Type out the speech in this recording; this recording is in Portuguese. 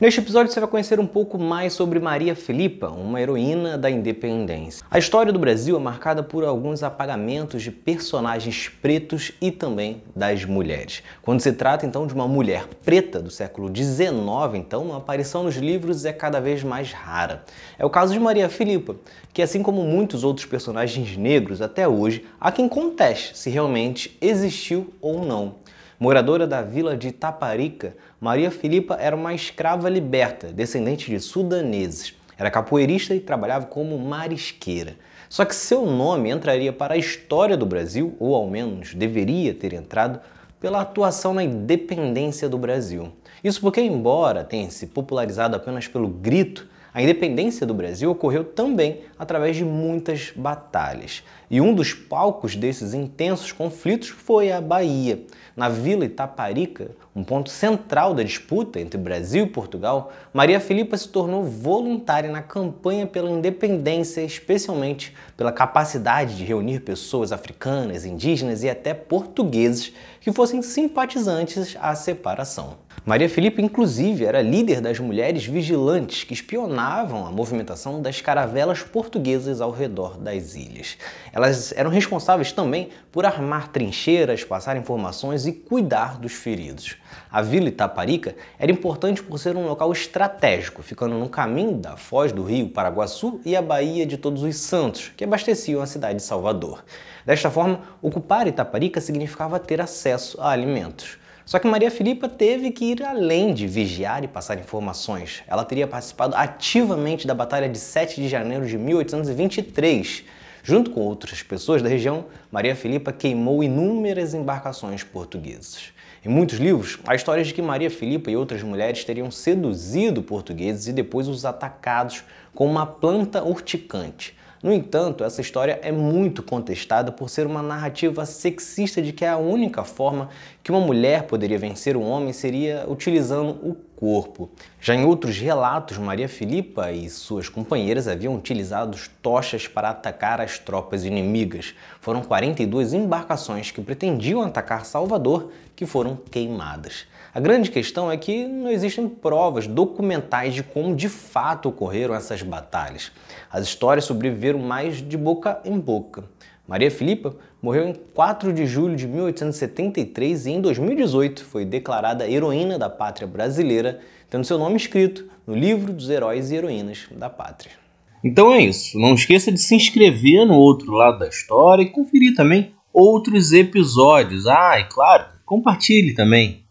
Neste episódio você vai conhecer um pouco mais sobre Maria Filipa, uma heroína da independência. A história do Brasil é marcada por alguns apagamentos de personagens pretos e também das mulheres. Quando se trata então de uma mulher preta do século XIX, então uma aparição nos livros é cada vez mais rara. É o caso de Maria Filipa, que assim como muitos outros personagens negros até hoje, há quem conteste se realmente existiu ou não. Moradora da vila de Taparica, Maria Filipa era uma escrava liberta, descendente de sudaneses. Era capoeirista e trabalhava como marisqueira. Só que seu nome entraria para a história do Brasil, ou ao menos deveria ter entrado, pela atuação na independência do Brasil. Isso porque, embora tenha se popularizado apenas pelo grito, a independência do Brasil ocorreu também através de muitas batalhas. E um dos palcos desses intensos conflitos foi a Bahia. Na Vila Itaparica, um ponto central da disputa entre Brasil e Portugal, Maria Filipa se tornou voluntária na campanha pela independência, especialmente pela capacidade de reunir pessoas africanas, indígenas e até portugueses que fossem simpatizantes à separação. Maria Filipe, inclusive, era líder das mulheres vigilantes que espionavam a movimentação das caravelas portuguesas ao redor das ilhas. Elas eram responsáveis também por armar trincheiras, passar informações e cuidar dos feridos. A vila Itaparica era importante por ser um local estratégico, ficando no caminho da foz do rio Paraguaçu e a Baía de Todos os Santos, que abasteciam a cidade de Salvador. Desta forma, ocupar Itaparica significava ter acesso a alimentos. Só que Maria Filipa teve que ir além de vigiar e passar informações. Ela teria participado ativamente da Batalha de 7 de janeiro de 1823. Junto com outras pessoas da região, Maria Filipa queimou inúmeras embarcações portuguesas. Em muitos livros, há histórias de que Maria Filipa e outras mulheres teriam seduzido portugueses e depois os atacados com uma planta urticante. No entanto, essa história é muito contestada por ser uma narrativa sexista de que a única forma que uma mulher poderia vencer um homem seria utilizando o corpo. Já em outros relatos, Maria Filipa e suas companheiras haviam utilizado tochas para atacar as tropas inimigas. Foram 42 embarcações que pretendiam atacar Salvador que foram queimadas. A grande questão é que não existem provas documentais de como de fato ocorreram essas batalhas. As histórias sobreviveram mais de boca em boca. Maria Filipa morreu em 4 de julho de 1873 e em 2018 foi declarada heroína da pátria brasileira, tendo seu nome escrito no livro dos heróis e heroínas da pátria. Então é isso. Não esqueça de se inscrever no outro lado da história e conferir também outros episódios. Ah, e claro, compartilhe também.